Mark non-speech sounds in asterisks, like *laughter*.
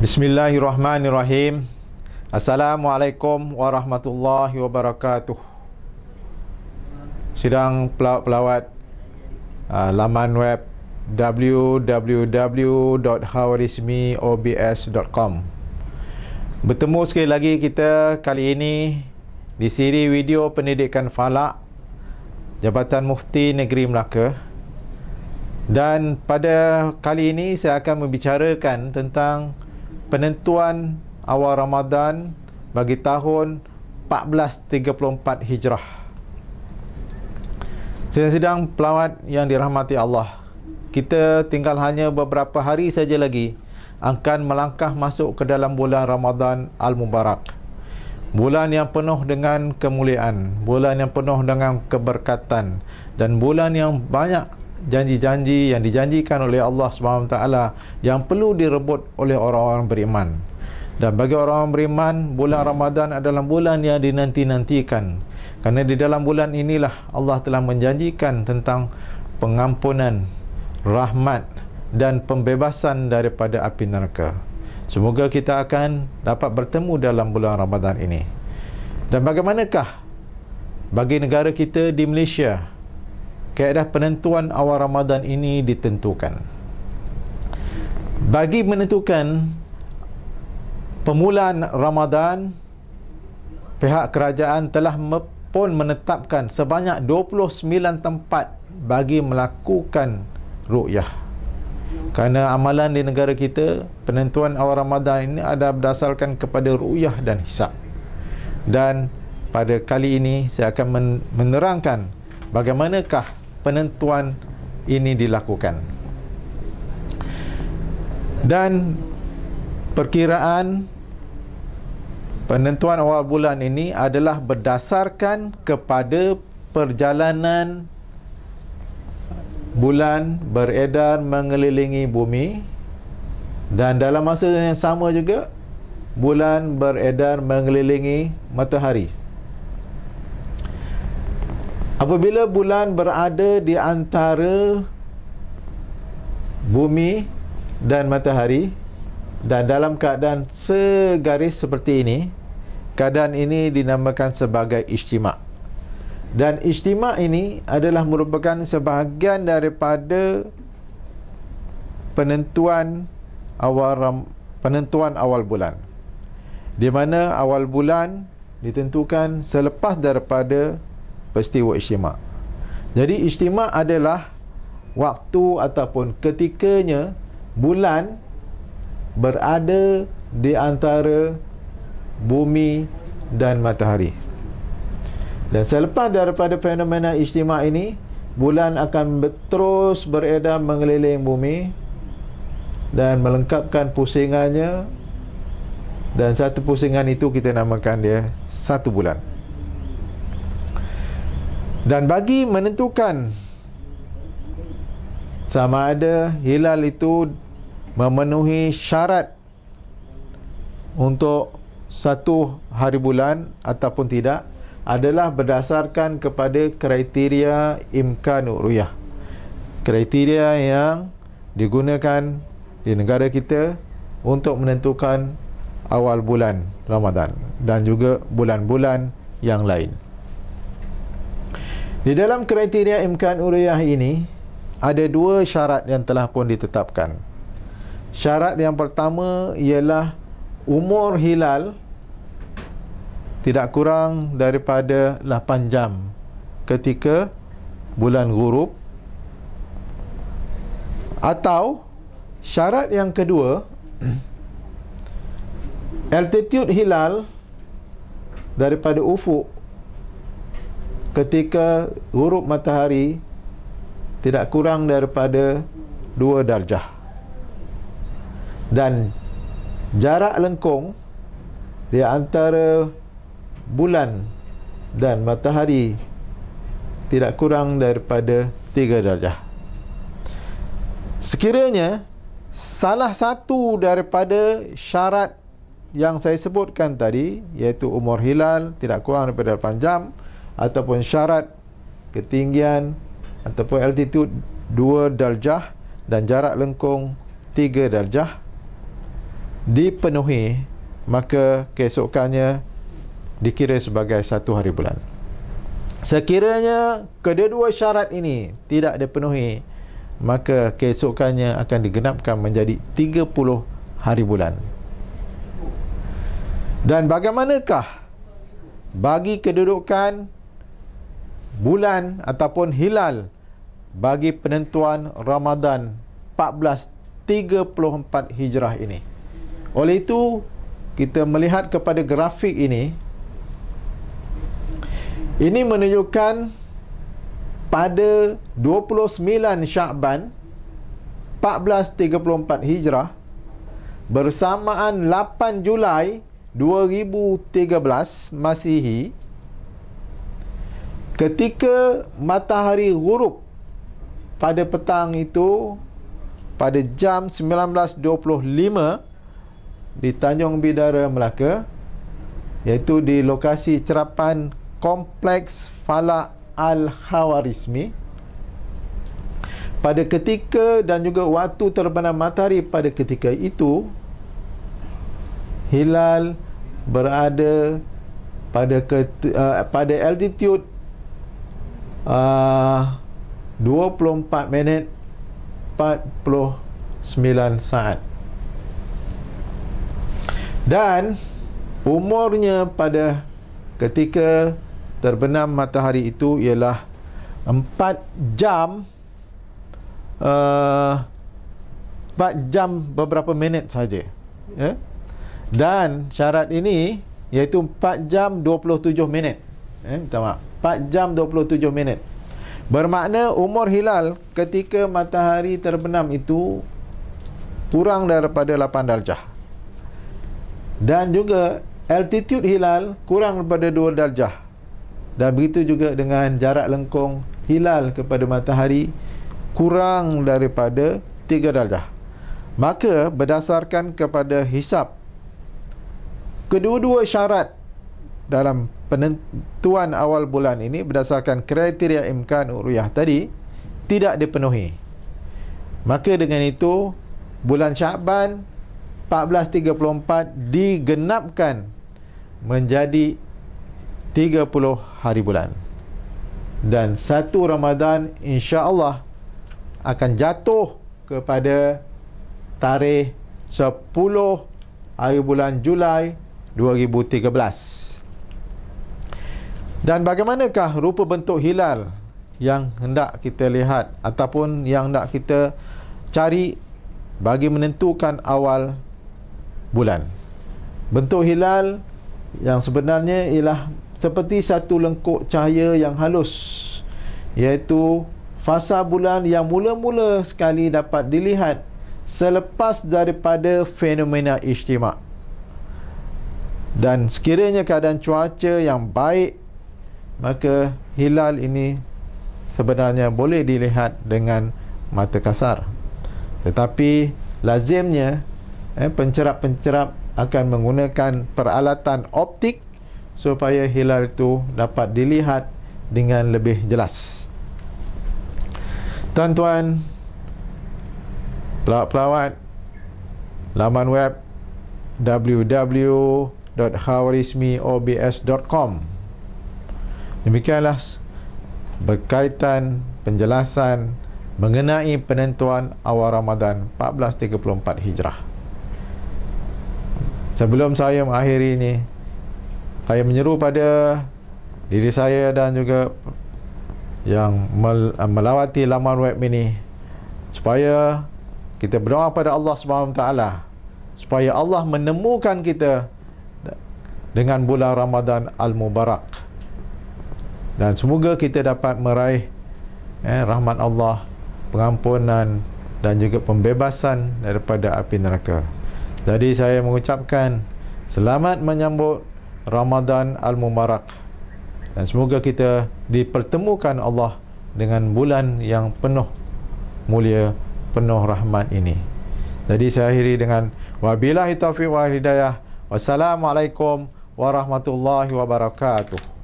Bismillahirrahmanirrahim. Assalamualaikum warahmatullahi wabarakatuh. Sidang pelawat-pelawat uh, laman web www.hawarismiobs.com. Bertemu sekali lagi kita kali ini di siri video pendidikan falak Jabatan Mufti Negeri Melaka dan pada kali ini saya akan membicarakan tentang penentuan awal Ramadan bagi tahun 1434 Hijrah. Sedang-sedang pelawat yang dirahmati Allah, kita tinggal hanya beberapa hari saja lagi akan melangkah masuk ke dalam bulan Ramadan Al-Mubarak. Bulan yang penuh dengan kemuliaan, bulan yang penuh dengan keberkatan dan bulan yang banyak janji-janji yang dijanjikan oleh Allah SWT yang perlu direbut oleh orang-orang beriman. Dan bagi orang-orang beriman, bulan Ramadan adalah bulan yang dinanti-nantikan. Kerana di dalam bulan inilah Allah telah menjanjikan tentang pengampunan, rahmat dan pembebasan daripada api neraka. Semoga kita akan dapat bertemu dalam bulan Ramadan ini. Dan bagaimanakah bagi negara kita di Malaysia, kaedah penentuan awal Ramadan ini ditentukan. Bagi menentukan pemulaan Ramadan, pihak kerajaan telah pun menetapkan sebanyak 29 tempat bagi melakukan ruyah. Kerana amalan di negara kita, penentuan awal Ramadan ini ada berdasarkan kepada ruyah dan hisap. Dan pada kali ini saya akan menerangkan bagaimanakah penentuan ini dilakukan. Dan perkiraan penentuan awal bulan ini adalah berdasarkan kepada perjalanan bulan beredar mengelilingi bumi dan dalam masa yang sama juga bulan beredar mengelilingi matahari. Apabila bulan berada di antara bumi dan matahari dan dalam keadaan segaris seperti ini, keadaan ini dinamakan sebagai istimak Dan istimak ini adalah merupakan sebahagian daripada penentuan awal penentuan awal bulan. Di mana awal bulan ditentukan selepas daripada peristiwa ijtima' jadi ijtima' adalah waktu ataupun ketikanya bulan berada di antara bumi dan matahari dan selepas daripada fenomena ijtima' ini bulan akan terus beredar mengeliling bumi dan melengkapkan pusingannya dan satu pusingan itu kita namakan dia satu bulan dan bagi menentukan sama ada hilal itu memenuhi syarat untuk satu hari bulan ataupun tidak adalah berdasarkan kepada kriteria imkan ruyah kriteria yang digunakan di negara kita untuk menentukan awal bulan Ramadan dan juga bulan-bulan yang lain di dalam kriteria imkan uriah ini ada dua syarat yang telah pun ditetapkan. Syarat yang pertama ialah umur hilal tidak kurang daripada 8 jam ketika bulan ghurub atau syarat yang kedua *clears throat* altitude hilal daripada ufuk ketika huruf matahari tidak kurang daripada dua darjah dan jarak lengkung di antara bulan dan matahari tidak kurang daripada tiga darjah sekiranya salah satu daripada syarat yang saya sebutkan tadi iaitu umur hilal tidak kurang daripada 8 jam ataupun syarat ketinggian ataupun altitude 2 darjah dan jarak lengkung 3 darjah dipenuhi maka keesokannya dikira sebagai satu hari bulan sekiranya kedua-dua syarat ini tidak dipenuhi maka keesokannya akan digenapkan menjadi 30 hari bulan dan bagaimanakah bagi kedudukan bulan ataupun hilal bagi penentuan Ramadan 1434 Hijrah ini. Oleh itu, kita melihat kepada grafik ini. Ini menunjukkan pada 29 Syakban 1434 Hijrah bersamaan 8 Julai 2013 Masihi Ketika matahari ghurub pada petang itu pada jam 19.25 di Tanjung Bidara Melaka iaitu di lokasi cerapan Kompleks Fala Al-Khawarizmi pada ketika dan juga waktu terbenam matahari pada ketika itu hilal berada pada ket, uh, pada altitude Ah, uh, 24 minit 49 saat dan umurnya pada ketika terbenam matahari itu ialah 4 jam uh, ah, 4 jam beberapa minit saja yeah? dan syarat ini iaitu 4 jam 27 minit eh, minta maaf 4 jam 27 minit bermakna umur hilal ketika matahari terbenam itu kurang daripada 8 darjah dan juga altitude hilal kurang daripada 2 darjah dan begitu juga dengan jarak lengkung hilal kepada matahari kurang daripada 3 darjah maka berdasarkan kepada hisap kedua-dua syarat dalam penentuan awal bulan ini berdasarkan kriteria imkan uruyah tadi tidak dipenuhi. Maka dengan itu bulan Syaban 1434 digenapkan menjadi 30 hari bulan. Dan satu Ramadan insya-Allah akan jatuh kepada tarikh 10 hari bulan Julai 2013. Dan bagaimanakah rupa bentuk hilal yang hendak kita lihat ataupun yang hendak kita cari bagi menentukan awal bulan. Bentuk hilal yang sebenarnya ialah seperti satu lengkuk cahaya yang halus iaitu fasa bulan yang mula-mula sekali dapat dilihat selepas daripada fenomena ijtima. Dan sekiranya keadaan cuaca yang baik maka hilal ini sebenarnya boleh dilihat dengan mata kasar tetapi lazimnya eh, pencerap-pencerap akan menggunakan peralatan optik supaya hilal itu dapat dilihat dengan lebih jelas tuan-tuan pelawat-pelawat laman web www.hawarismiobs.com Demikianlah berkaitan penjelasan mengenai penentuan awal Ramadan 1434 Hijrah. Sebelum saya mengakhiri ini, saya menyeru pada diri saya dan juga yang melawati laman web ini supaya kita berdoa pada Allah SWT supaya Allah menemukan kita dengan bulan Ramadan Al-Mubarak dan semoga kita dapat meraih eh, rahmat Allah pengampunan dan juga pembebasan daripada api neraka jadi saya mengucapkan selamat menyambut Ramadan al Mumarak dan semoga kita dipertemukan Allah dengan bulan yang penuh mulia penuh rahmat ini jadi saya akhiri dengan wabillahi taufiq wal hidayah wassalamualaikum warahmatullahi wabarakatuh